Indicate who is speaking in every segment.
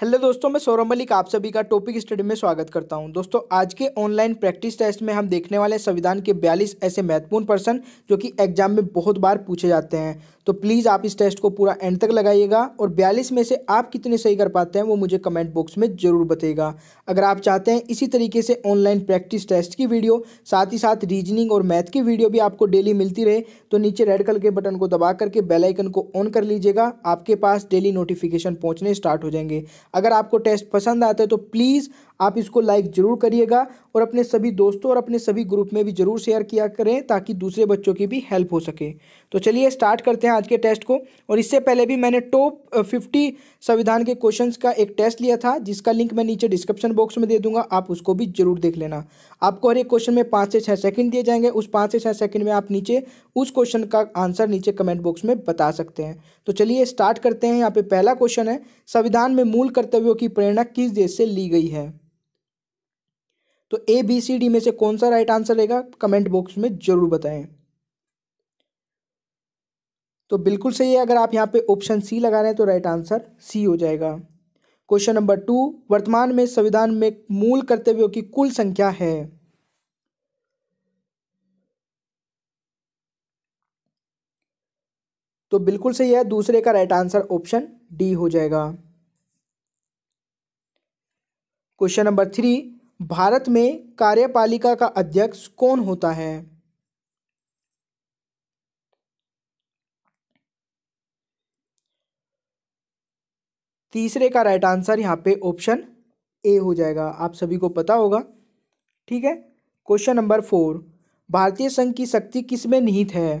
Speaker 1: hello दोस्तों मैं सौरभ मलिक आप सभी का टॉपिक स्टडी में स्वागत करता हूं दोस्तों आज के ऑनलाइन प्रैक्टिस टेस्ट में हम देखने वाले संविधान के 42 ऐसे महत्वपूर्ण प्रश्न जो कि एग्जाम में बहुत बार पूछे जाते हैं तो प्लीज़ आप इस टेस्ट को पूरा एंड तक लगाइएगा और 42 में से आप कितने सही कर पाते हैं वो मुझे कमेंट बॉक्स में ज़रूर बताइएगा अगर आप चाहते हैं इसी तरीके से ऑनलाइन प्रैक्टिस टेस्ट की वीडियो साथ ही साथ रीजनिंग और मैथ की वीडियो भी आपको डेली मिलती रहे तो नीचे रेड कलर के बटन को दबा करके बेलाइकन को ऑन कर लीजिएगा आपके पास डेली नोटिफिकेशन पहुँचने स्टार्ट हो जाएंगे अगर आपको टेस्ट पसंद आता है तो प्लीज़ आप इसको लाइक ज़रूर करिएगा और अपने सभी दोस्तों और अपने सभी ग्रुप में भी ज़रूर शेयर किया करें ताकि दूसरे बच्चों की भी हेल्प हो सके तो चलिए स्टार्ट करते हैं आज के टेस्ट को और इससे पहले भी मैंने टॉप फिफ्टी संविधान के क्वेश्चन का एक टेस्ट लिया था जिसका लिंक मैं नीचे डिस्क्रिप्शन बॉक्स में दे दूंगा आप उसको भी जरूर देख लेना आपको हर एक क्वेश्चन में पाँच से छः सेकंड दिए जाएंगे उस पाँच से छः सेकंड में आप नीचे उस क्वेश्चन का आंसर नीचे कमेंट बॉक्स में बता सकते हैं तो चलिए स्टार्ट करते हैं यहाँ पे पहला क्वेश्चन है संविधान में मूल कर्तव्यों की प्रेरणा किस देश से ली गई है तो ए बी सी डी में से कौन सा राइट आंसर रहेगा कमेंट बॉक्स में जरूर बताएं तो बिल्कुल सही है अगर आप यहाँ पे ऑप्शन सी लगा रहे हैं तो राइट आंसर सी हो जाएगा क्वेश्चन नंबर टू वर्तमान में संविधान में मूल कर्तव्यों की कुल संख्या है तो बिल्कुल सही है दूसरे का राइट आंसर ऑप्शन डी हो जाएगा क्वेश्चन नंबर थ्री भारत में कार्यपालिका का अध्यक्ष कौन होता है तीसरे का राइट आंसर यहाँ पे ऑप्शन ए हो जाएगा आप सभी को पता होगा ठीक है क्वेश्चन नंबर फोर भारतीय संघ की शक्ति किसमें निहित है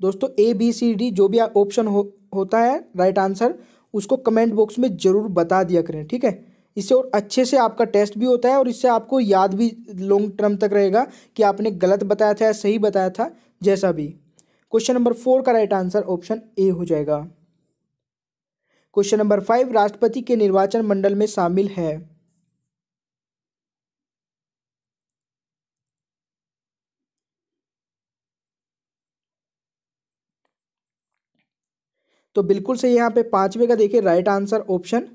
Speaker 1: दोस्तों ए बी सी डी जो भी ऑप्शन हो होता है राइट आंसर उसको कमेंट बॉक्स में ज़रूर बता दिया करें ठीक है इससे और अच्छे से आपका टेस्ट भी होता है और इससे आपको याद भी लॉन्ग टर्म तक रहेगा कि आपने गलत बताया था या सही बताया था जैसा भी क्वेश्चन नंबर फोर का राइट आंसर ऑप्शन ए हो जाएगा क्वेश्चन नंबर फाइव राष्ट्रपति के निर्वाचन मंडल में शामिल है तो बिल्कुल सही यहाँ पे पांचवे का देखिए राइट आंसर ऑप्शन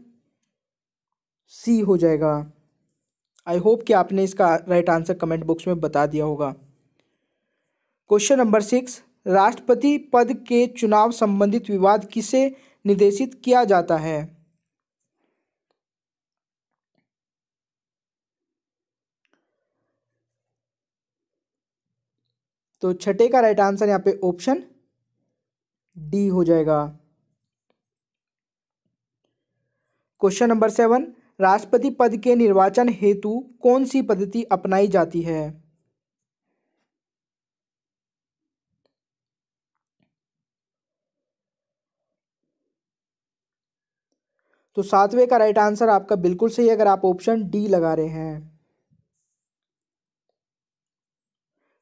Speaker 1: सी हो जाएगा आई होप कि आपने इसका राइट आंसर कमेंट बॉक्स में बता दिया होगा क्वेश्चन नंबर सिक्स राष्ट्रपति पद के चुनाव संबंधित विवाद किसे निर्देशित किया जाता है तो छठे का राइट आंसर यहाँ पे ऑप्शन डी हो जाएगा क्वेश्चन नंबर सेवन राष्ट्रपति पद के निर्वाचन हेतु कौन सी पद्धति अपनाई जाती है तो सातवें का राइट आंसर आपका बिल्कुल सही अगर आप ऑप्शन डी लगा रहे हैं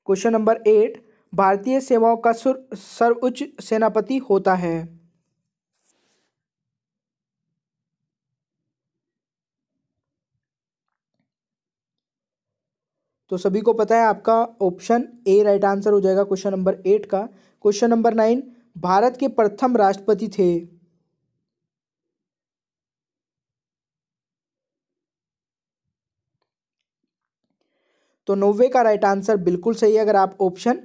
Speaker 1: क्वेश्चन नंबर एट भारतीय सेवाओं का सर्वोच्च सेनापति होता है तो सभी को पता है आपका ऑप्शन ए राइट आंसर हो जाएगा क्वेश्चन नंबर एट का क्वेश्चन नंबर नाइन भारत के प्रथम राष्ट्रपति थे तो नोवे का राइट आंसर बिल्कुल सही है अगर आप ऑप्शन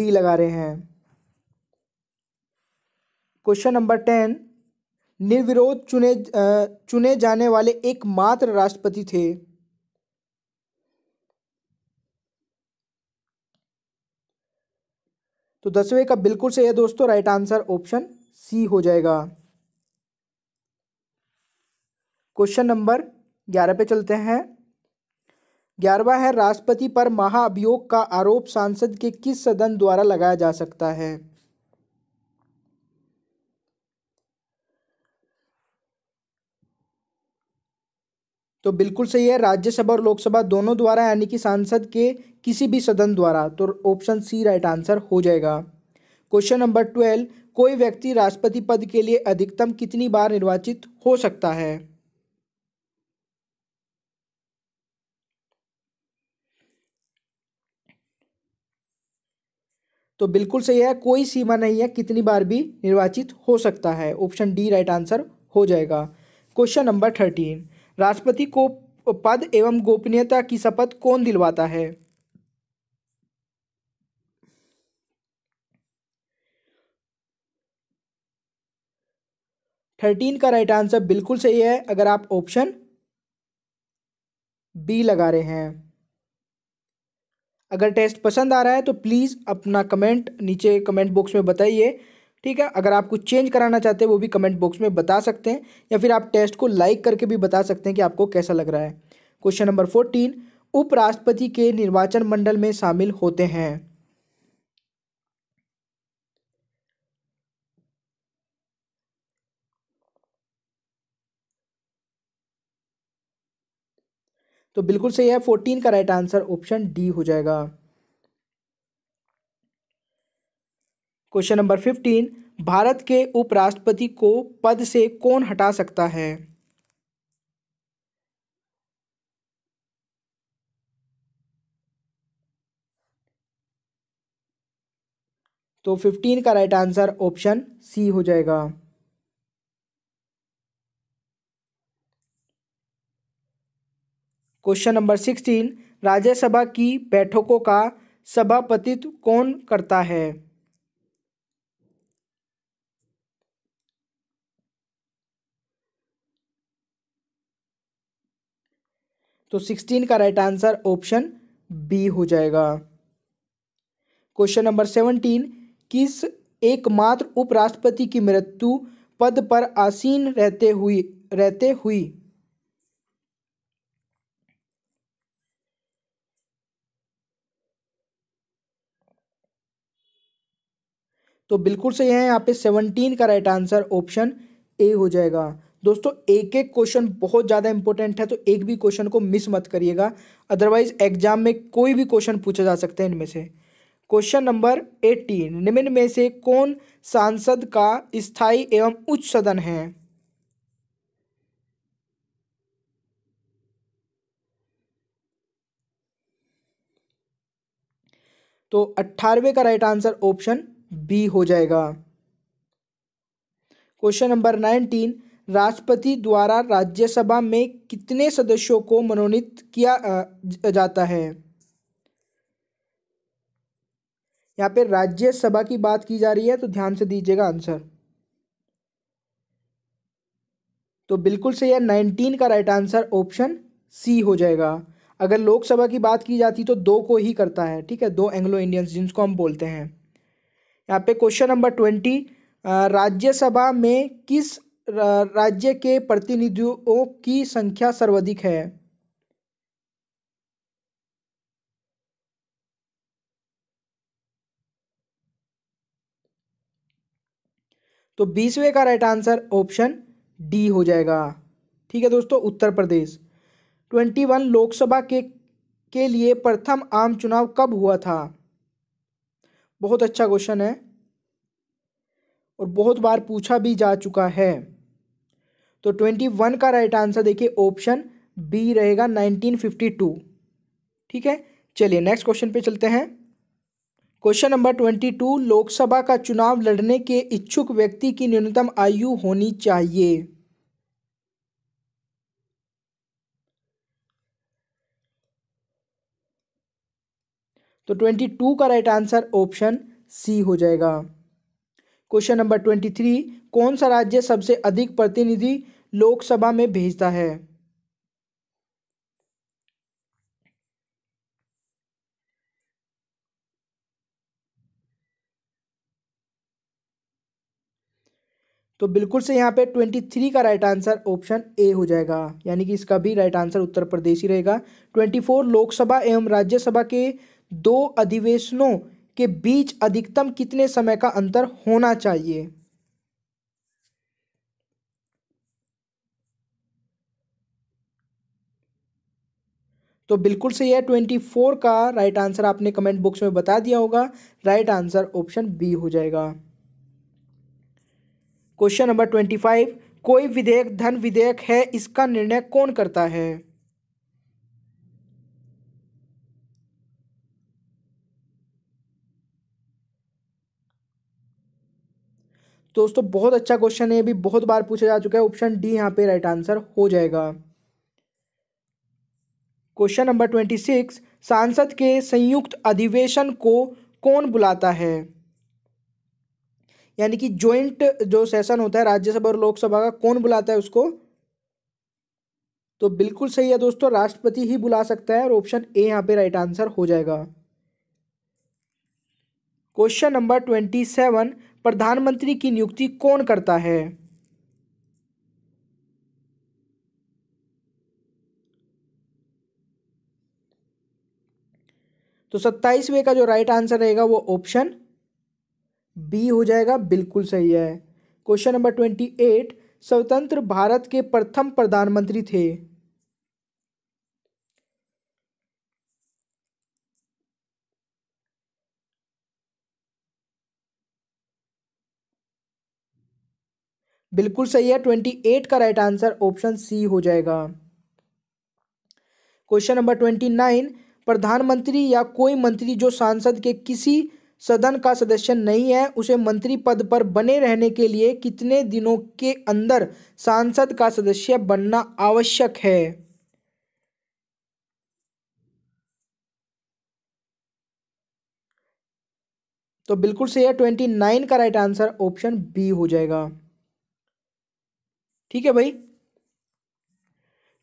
Speaker 1: बी लगा रहे हैं क्वेश्चन नंबर टेन निर्विरोध चुने चुने जाने वाले एकमात्र राष्ट्रपति थे तो दसवें का बिल्कुल सही है दोस्तों राइट आंसर ऑप्शन सी हो जाएगा क्वेश्चन नंबर ग्यारह पे चलते हैं ग्यारहवा है राष्ट्रपति पर महाअभियोग का आरोप सांसद के किस सदन द्वारा लगाया जा सकता है तो बिल्कुल सही है राज्यसभा और लोकसभा दोनों द्वारा यानी कि सांसद के किसी भी सदन द्वारा तो ऑप्शन सी राइट आंसर हो जाएगा क्वेश्चन नंबर ट्वेल्व कोई व्यक्ति राष्ट्रपति पद के लिए अधिकतम कितनी बार निर्वाचित हो सकता है तो बिल्कुल सही है कोई सीमा नहीं है कितनी बार भी निर्वाचित हो सकता है ऑप्शन डी राइट आंसर हो जाएगा क्वेश्चन नंबर थर्टीन राष्ट्रपति को पद एवं गोपनीयता की शपथ कौन दिलवाता है थर्टीन का राइट आंसर बिल्कुल सही है अगर आप ऑप्शन बी लगा रहे हैं अगर टेस्ट पसंद आ रहा है तो प्लीज़ अपना कमेंट नीचे कमेंट बॉक्स में बताइए ठीक है अगर आप कुछ चेंज कराना चाहते हैं वो भी कमेंट बॉक्स में बता सकते हैं या फिर आप टेस्ट को लाइक करके भी बता सकते हैं कि आपको कैसा लग रहा है क्वेश्चन नंबर फोर्टीन उपराष्ट्रपति के निर्वाचन मंडल में शामिल होते हैं तो बिल्कुल सही है फोर्टीन का राइट आंसर ऑप्शन डी हो जाएगा क्वेश्चन नंबर फिफ्टीन भारत के उपराष्ट्रपति को पद से कौन हटा सकता है तो फिफ्टीन का राइट आंसर ऑप्शन सी हो जाएगा क्वेश्चन नंबर सिक्सटीन राज्यसभा की बैठकों का सभापतित्व कौन करता है तो सिक्सटीन का राइट आंसर ऑप्शन बी हो जाएगा क्वेश्चन नंबर सेवनटीन किस एकमात्र उपराष्ट्रपति की मृत्यु पद पर आसीन रहते हुई रहते हुई तो बिल्कुल सही है यहाँ पे सेवनटीन का राइट आंसर ऑप्शन ए हो जाएगा दोस्तों एक एक क्वेश्चन बहुत ज़्यादा इंपॉर्टेंट है तो एक भी क्वेश्चन को मिस मत करिएगा अदरवाइज एग्जाम में कोई भी क्वेश्चन पूछे जा सकते हैं इनमें से क्वेश्चन नंबर एटीन निम्न में से कौन सांसद का स्थायी एवं उच्च सदन है तो अट्ठारहवें का राइट आंसर ऑप्शन बी हो जाएगा क्वेश्चन नंबर नाइनटीन राष्ट्रपति द्वारा राज्यसभा में कितने सदस्यों को मनोनीत किया जाता है यहाँ पे राज्यसभा की बात की जा रही है तो ध्यान से दीजिएगा आंसर तो बिल्कुल सही है नाइनटीन का राइट आंसर ऑप्शन सी हो जाएगा अगर लोकसभा की बात की जाती तो दो को ही करता है ठीक है दो एंग्लो इंडियंस जिनको हम बोलते हैं यहाँ पे क्वेश्चन नंबर ट्वेंटी राज्यसभा में किस राज्य के प्रतिनिधियों की संख्या सर्वाधिक है तो बीसवें का राइट आंसर ऑप्शन डी हो जाएगा ठीक है दोस्तों उत्तर प्रदेश ट्वेंटी वन लोकसभा के के लिए प्रथम आम चुनाव कब हुआ था बहुत अच्छा क्वेश्चन है और बहुत बार पूछा भी जा चुका है तो ट्वेंटी वन का राइट आंसर देखिए ऑप्शन बी रहेगा नाइनटीन फिफ्टी टू ठीक है चलिए नेक्स्ट क्वेश्चन पे चलते हैं question number twenty two Lok Sabha का चुनाव लड़ने के इच्छुक व्यक्ति की न्यूनतम आयु होनी चाहिए तो ट्वेंटी टू का राइट आंसर ऑप्शन सी हो जाएगा क्वेश्चन नंबर ट्वेंटी थ्री कौन सा राज्य सबसे अधिक प्रतिनिधि लोकसभा में भेजता है तो बिल्कुल से यहाँ पे ट्वेंटी थ्री का राइट आंसर ऑप्शन ए हो जाएगा यानी कि इसका भी राइट आंसर उत्तर प्रदेश ही रहेगा ट्वेंटी फोर लोकसभा एवं राज्यसभा के दो अधिवेशनों के बीच अधिकतम कितने समय का अंतर होना चाहिए तो बिल्कुल सही है ट्वेंटी फोर का राइट आंसर आपने कमेंट बॉक्स में बता दिया होगा राइट आंसर ऑप्शन बी हो जाएगा क्वेश्चन नंबर ट्वेंटी फाइव कोई विधेयक धन विधेयक है इसका निर्णय कौन करता है दोस्तों बहुत अच्छा क्वेश्चन है ये भी बहुत बार पूछा जा चुका है ऑप्शन डी यहाँ पे राइट आंसर हो जाएगा क्वेश्चन नंबर ट्वेंटी सिक्स सांसद के संयुक्त अधिवेशन को कौन बुलाता है यानी कि ज्वाइंट जो सेशन होता है राज्यसभा और लोकसभा का कौन बुलाता है उसको तो बिल्कुल सही है दोस्तों राष्ट्रपति ही बुला सकता है और ऑप्शन ए यहाँ पे राइट आंसर हो जाएगा क्वेश्चन नंबर ट्वेंटी सेवन प्रधानमंत्री की नियुक्ति कौन करता है तो सत्ताईसवें का जो राइट आंसर रहेगा वो ऑप्शन बी हो जाएगा बिल्कुल सही है क्वेश्चन नंबर ट्वेंटी एट स्वतंत्र भारत के प्रथम प्रधानमंत्री थे बिल्कुल सही है ट्वेंटी एट का राइट आंसर ऑप्शन सी हो जाएगा क्वेश्चन नंबर ट्वेंटी नाइन प्रधानमंत्री या कोई मंत्री जो सांसद के किसी सदन का सदस्य नहीं है उसे मंत्री पद पर बने रहने के लिए कितने दिनों के अंदर सांसद का सदस्य बनना आवश्यक है तो बिल्कुल सही है ट्वेंटी नाइन का राइट आंसर ऑप्शन बी हो जाएगा ठीक है भाई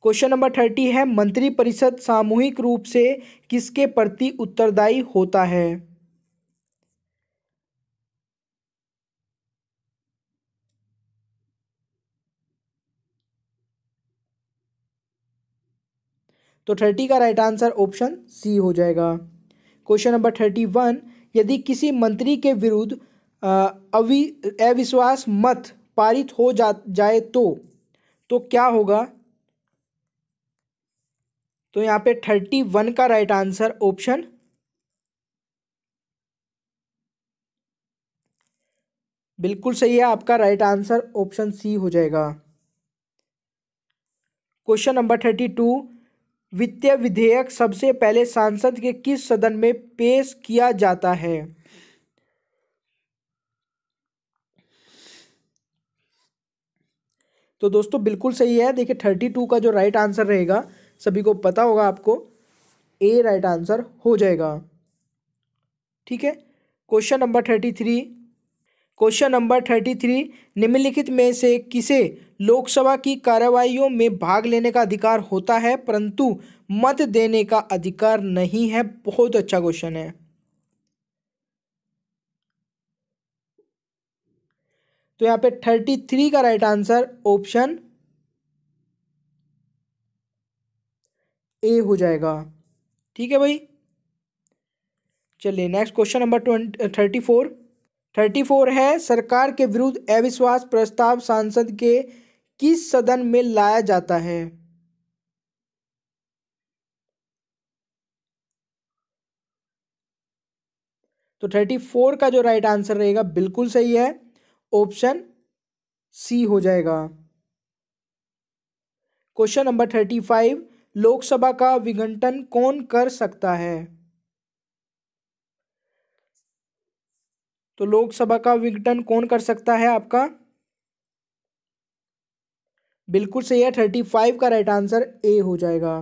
Speaker 1: क्वेश्चन नंबर थर्टी है मंत्री परिषद सामूहिक रूप से किसके प्रति उत्तरदायी होता है तो थर्टी का राइट आंसर ऑप्शन सी हो जाएगा क्वेश्चन नंबर थर्टी वन यदि किसी मंत्री के विरुद्ध अवि अविश्वास मत पारित हो जा जाए तो तो क्या होगा तो यहाँ पे थर्टी वन का राइट आंसर ऑप्शन बिल्कुल सही है आपका राइट आंसर ऑप्शन सी हो जाएगा क्वेश्चन नंबर थर्टी टू वित्तीय विधेयक सबसे पहले सांसद के किस सदन में पेश किया जाता है तो दोस्तों बिल्कुल सही है देखिए थर्टी टू का जो राइट आंसर रहेगा सभी को पता होगा आपको ए राइट आंसर हो जाएगा ठीक है question number thirty three question number thirty three निम्नलिखित में से किसे लोकसभा की कार्रवाइयों में भाग लेने का अधिकार होता है परंतु मत देने का अधिकार नहीं है बहुत अच्छा क्वेश्चन है तो यहाँ पे थर्टी थ्री का राइट आंसर ऑप्शन ए हो जाएगा ठीक है भाई चलिए next question number twenty thirty four thirty four है सरकार के विरुद्ध अविश्वास प्रस्ताव सांसद के किस सदन में लाया जाता है तो थर्टी फोर का जो राइट आंसर रहेगा बिल्कुल सही है ऑप्शन सी हो जाएगा question number thirty five Lok Sabha का विघटन कौन कर सकता है तो लोकसभा का विघटन कौन कर सकता है आपका बिल्कुल सही है थर्टी फाइव का राइट आंसर ए हो जाएगा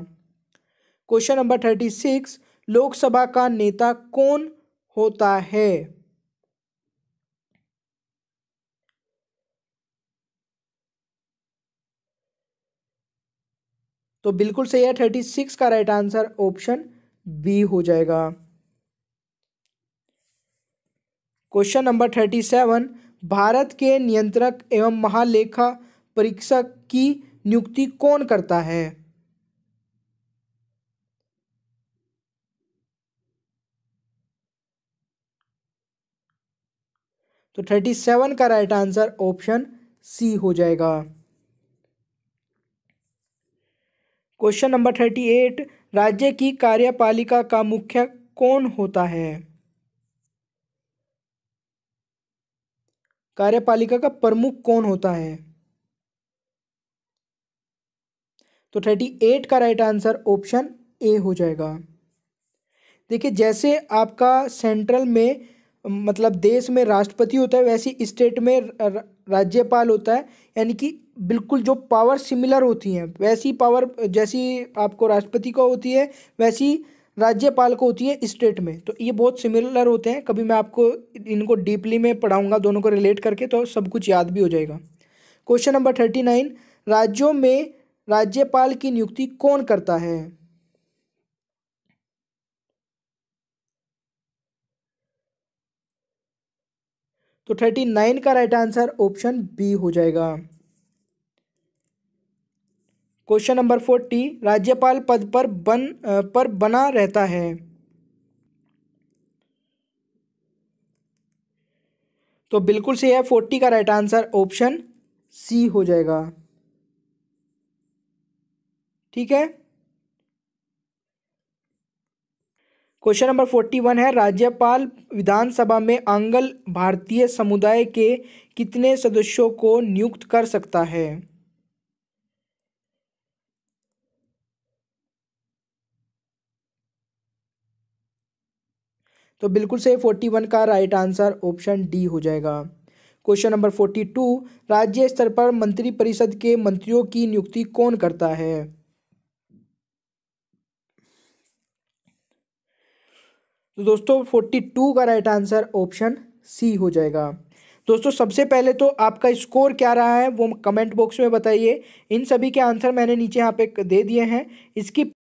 Speaker 1: question number thirty six Lok Sabha का नेता कौन होता है तो बिल्कुल सही है थर्टी सिक्स का राइट आंसर ऑप्शन बी हो जाएगा question number thirty seven Bharat के नियंत्रक एवं महालेखा परीक्षक की नियुक्ति कौन करता है तो थर्टी सेवन का राइट आंसर ऑप्शन सी हो जाएगा क्वेश्चन नंबर थर्टी एट राज्य की कार्यपालिका का मुख्य कौन होता है कार्यपालिका का प्रमुख कौन होता है तो थर्टी एट का राइट आंसर ऑप्शन ए हो जाएगा देखिए जैसे आपका सेंट्रल में मतलब देश में राष्ट्रपति होता है वैसे स्टेट में राज्यपाल होता है यानी कि बिल्कुल जो पावर सिमिलर होती हैं वैसी पावर जैसी आपको राष्ट्रपति को होती है वैसी राज्यपाल को होती है स्टेट में तो ये बहुत सिमिलर होते हैं कभी मैं आपको इनको डीपली में पढ़ाऊंगा दोनों को रिलेट करके तो सब कुछ याद भी हो जाएगा क्वेश्चन नंबर थर्टी नाइन राज्यों में राज्यपाल की नियुक्ति कौन करता है तो थर्टी नाइन का राइट आंसर ऑप्शन बी हो जाएगा क्वेश्चन नंबर फोर्टी राज्यपाल पद पर बन पर बना रहता है तो बिल्कुल सही है फोर्टी का राइट आंसर ऑप्शन सी हो जाएगा ठीक है क्वेश्चन नंबर फोर्टी वन है राज्यपाल विधानसभा में आंगल भारतीय समुदाय के कितने सदस्यों को नियुक्त कर सकता है तो बिल्कुल सही फोर्टी वन का राइट आंसर ऑप्शन डी हो जाएगा क्वेश्चन नंबर फोर्टी टू राज्य स्तर पर मंत्री परिषद के मंत्रियों की नियुक्ति कौन करता है तो दोस्तों फोर्टी टू का राइट आंसर ऑप्शन सी हो जाएगा दोस्तों सबसे पहले तो आपका स्कोर क्या रहा है वो कमेंट बॉक्स में बताइए इन सभी के आंसर मैंने नीचे यहाँ पे दे दिए हैं इसकी